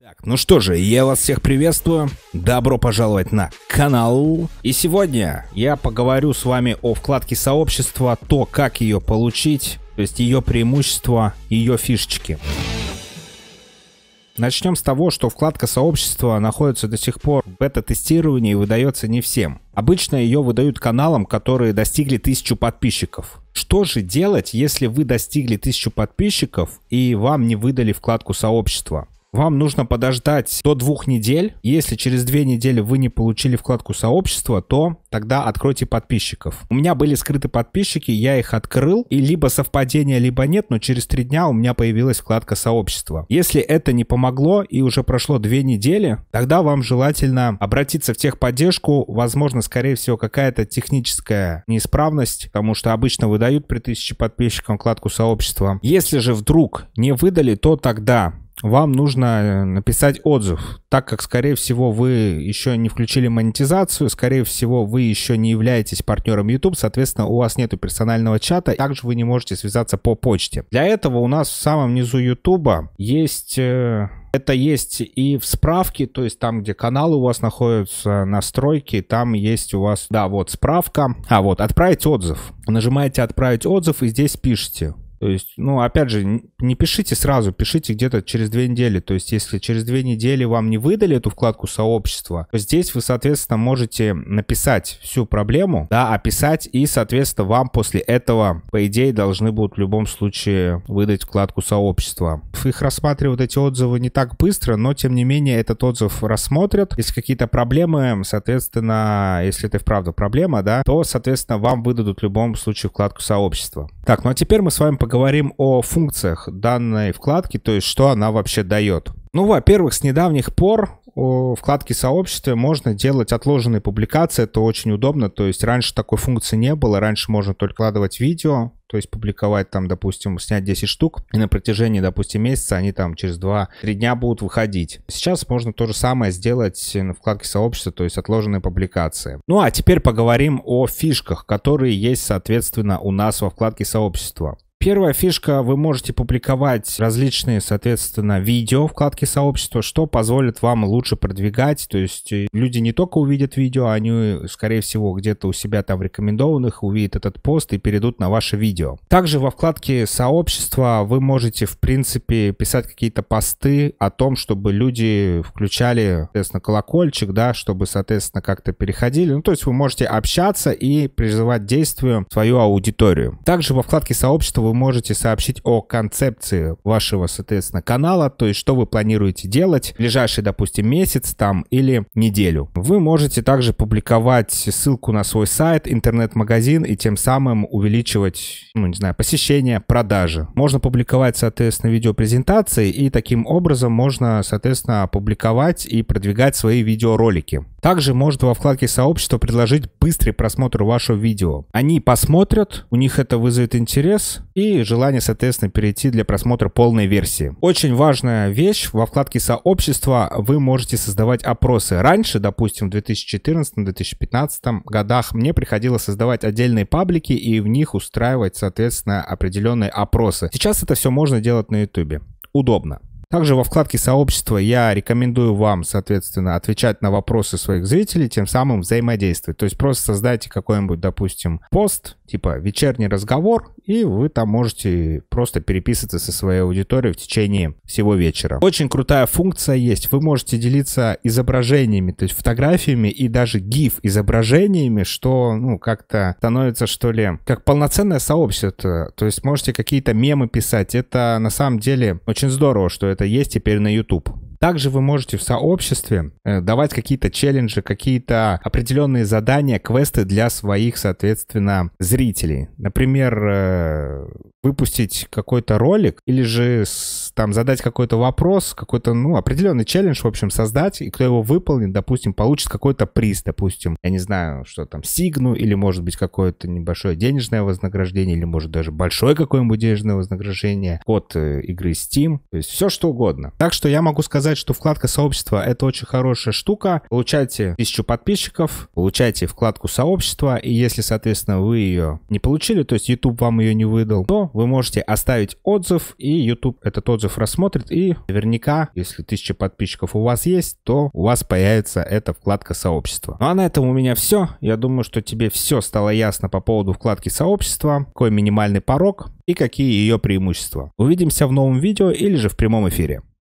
Так, ну что же, я вас всех приветствую. Добро пожаловать на канал. И сегодня я поговорю с вами о вкладке сообщества, то, как ее получить, то есть ее преимущества, ее фишечки. Начнем с того, что вкладка сообщества находится до сих пор в бета-тестировании и выдается не всем. Обычно ее выдают каналам, которые достигли 1000 подписчиков. Что же делать, если вы достигли 1000 подписчиков и вам не выдали вкладку сообщества? Вам нужно подождать до двух недель. Если через две недели вы не получили вкладку сообщества, то тогда откройте подписчиков. У меня были скрыты подписчики, я их открыл, и либо совпадение, либо нет, но через три дня у меня появилась вкладка сообщества. Если это не помогло и уже прошло две недели, тогда вам желательно обратиться в техподдержку, возможно, скорее всего, какая-то техническая неисправность, потому что обычно выдают при тысяче подписчикам вкладку сообщества. Если же вдруг не выдали, то тогда вам нужно э, написать отзыв, так как, скорее всего, вы еще не включили монетизацию, скорее всего, вы еще не являетесь партнером YouTube, соответственно, у вас нет персонального чата, также вы не можете связаться по почте. Для этого у нас в самом низу YouTube есть... Э, это есть и в справке, то есть там, где каналы у вас находятся, настройки, там есть у вас, да, вот справка. А, вот, отправить отзыв. Нажимаете «Отправить отзыв» и здесь пишете. То есть, ну, опять же, не пишите сразу, пишите где-то через две недели. То есть, если через две недели вам не выдали эту вкладку сообщества, то здесь вы, соответственно, можете написать всю проблему, да, описать, и, соответственно, вам после этого, по идее, должны будут в любом случае выдать вкладку сообщества. Их рассматривают эти отзывы не так быстро, но, тем не менее, этот отзыв рассмотрят. Если какие-то проблемы, соответственно, если это вправду проблема, да, то, соответственно, вам выдадут в любом случае вкладку сообщества. Так, ну а теперь мы с вами поговорим о функциях данной вкладки, то есть что она вообще дает. Ну, во-первых, с недавних пор вкладки сообщества можно делать отложенные публикации, это очень удобно, то есть раньше такой функции не было, раньше можно только кладывать видео, то есть публиковать там, допустим, снять 10 штук, и на протяжении, допустим, месяца они там через 2-3 дня будут выходить. Сейчас можно то же самое сделать на вкладке сообщества, то есть отложенные публикации. Ну а теперь поговорим о фишках, которые есть, соответственно, у нас во вкладке сообщества. Первая фишка, вы можете публиковать различные, соответственно, видео вкладки сообщества, что позволит вам лучше продвигать. То есть э, люди не только увидят видео, они, скорее всего, где-то у себя там в рекомендованных увидят этот пост и перейдут на ваше видео. Также во вкладке сообщества вы можете, в принципе, писать какие-то посты о том, чтобы люди включали, соответственно, колокольчик, да, чтобы, соответственно, как-то переходили. Ну, то есть вы можете общаться и призывать действию свою аудиторию. Также во вкладке сообщества вы можете сообщить о концепции вашего, соответственно, канала, то есть что вы планируете делать в ближайший, допустим, месяц там или неделю. Вы можете также публиковать ссылку на свой сайт, интернет-магазин и тем самым увеличивать, ну, не знаю, посещение, продажи. Можно публиковать, соответственно, видеопрезентации и таким образом можно, соответственно, публиковать и продвигать свои видеоролики. Также может во вкладке сообщества предложить быстрый просмотр вашего видео. Они посмотрят, у них это вызовет интерес и желание, соответственно, перейти для просмотра полной версии. Очень важная вещь, во вкладке сообщества вы можете создавать опросы. Раньше, допустим, в 2014-2015 годах мне приходилось создавать отдельные паблики и в них устраивать, соответственно, определенные опросы. Сейчас это все можно делать на YouTube. Удобно. Также во вкладке сообщества я рекомендую вам, соответственно, отвечать на вопросы своих зрителей, тем самым взаимодействовать. То есть просто создайте какой-нибудь, допустим, пост, типа вечерний разговор, и вы там можете просто переписываться со своей аудиторией в течение всего вечера. Очень крутая функция есть. Вы можете делиться изображениями, то есть фотографиями и даже gif изображениями, что, ну, как-то становится, что ли, как полноценное сообщество. То есть можете какие-то мемы писать. Это на самом деле очень здорово, что это это есть теперь на YouTube. Также вы можете в сообществе э, давать какие-то челленджи, какие-то определенные задания, квесты для своих, соответственно, зрителей. Например, э, выпустить какой-то ролик или же там задать какой-то вопрос, какой-то, ну, определенный челлендж, в общем, создать, и кто его выполнит, допустим, получит какой-то приз, допустим, я не знаю, что там, сигну, или, может быть, какое-то небольшое денежное вознаграждение, или, может, даже большое какое-нибудь денежное вознаграждение код э, игры Steam, то есть все что угодно. Так что я могу сказать, что вкладка сообщества — это очень хорошая штука. Получайте тысячу подписчиков, получайте вкладку сообщества, и если, соответственно, вы ее не получили, то есть YouTube вам ее не выдал, то вы можете оставить отзыв, и YouTube этот отзыв отзыв рассмотрит, и наверняка, если 1000 подписчиков у вас есть, то у вас появится эта вкладка сообщества. Ну а на этом у меня все. Я думаю, что тебе все стало ясно по поводу вкладки сообщества, какой минимальный порог и какие ее преимущества. Увидимся в новом видео или же в прямом эфире.